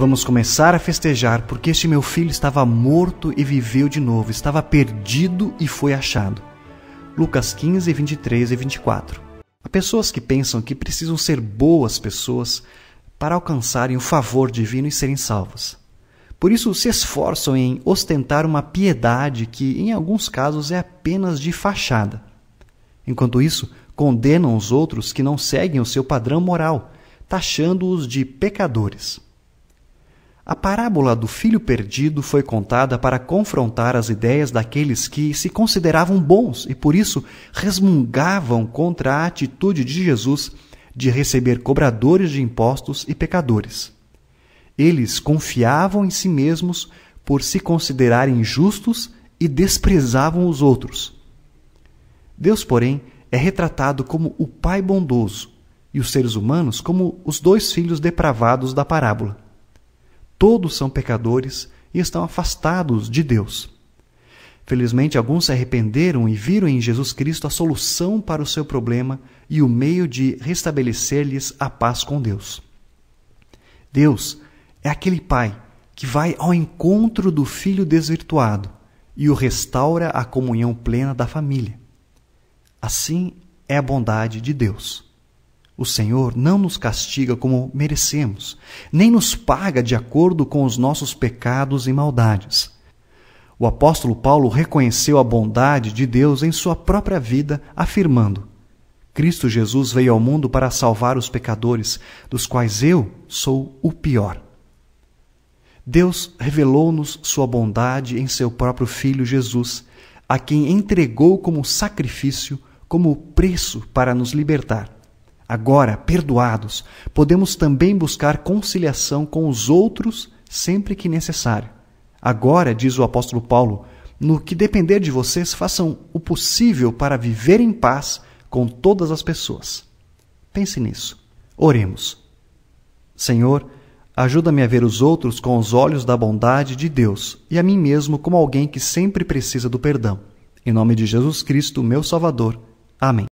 Vamos começar a festejar porque este meu filho estava morto e viveu de novo, estava perdido e foi achado. Lucas 15, 23 e 24. Há pessoas que pensam que precisam ser boas pessoas para alcançarem o favor divino e serem salvas. Por isso, se esforçam em ostentar uma piedade que, em alguns casos, é apenas de fachada. Enquanto isso, condenam os outros que não seguem o seu padrão moral, taxando-os de pecadores. A parábola do filho perdido foi contada para confrontar as ideias daqueles que se consideravam bons e por isso resmungavam contra a atitude de Jesus de receber cobradores de impostos e pecadores. Eles confiavam em si mesmos por se considerarem justos e desprezavam os outros. Deus, porém, é retratado como o Pai bondoso e os seres humanos como os dois filhos depravados da parábola. Todos são pecadores e estão afastados de Deus. Felizmente, alguns se arrependeram e viram em Jesus Cristo a solução para o seu problema e o meio de restabelecer-lhes a paz com Deus. Deus é aquele Pai que vai ao encontro do filho desvirtuado e o restaura à comunhão plena da família. Assim é a bondade de Deus. O Senhor não nos castiga como merecemos, nem nos paga de acordo com os nossos pecados e maldades. O apóstolo Paulo reconheceu a bondade de Deus em sua própria vida, afirmando: Cristo Jesus veio ao mundo para salvar os pecadores, dos quais eu sou o pior. Deus revelou-nos sua bondade em seu próprio Filho Jesus, a quem entregou como sacrifício, como preço para nos libertar. Agora, perdoados, podemos também buscar conciliação com os outros sempre que necessário. Agora, diz o apóstolo Paulo, no que depender de vocês, façam o possível para viver em paz com todas as pessoas. Pense nisso. Oremos. Senhor, ajuda-me a ver os outros com os olhos da bondade de Deus e a mim mesmo como alguém que sempre precisa do perdão. Em nome de Jesus Cristo, meu Salvador. Amém.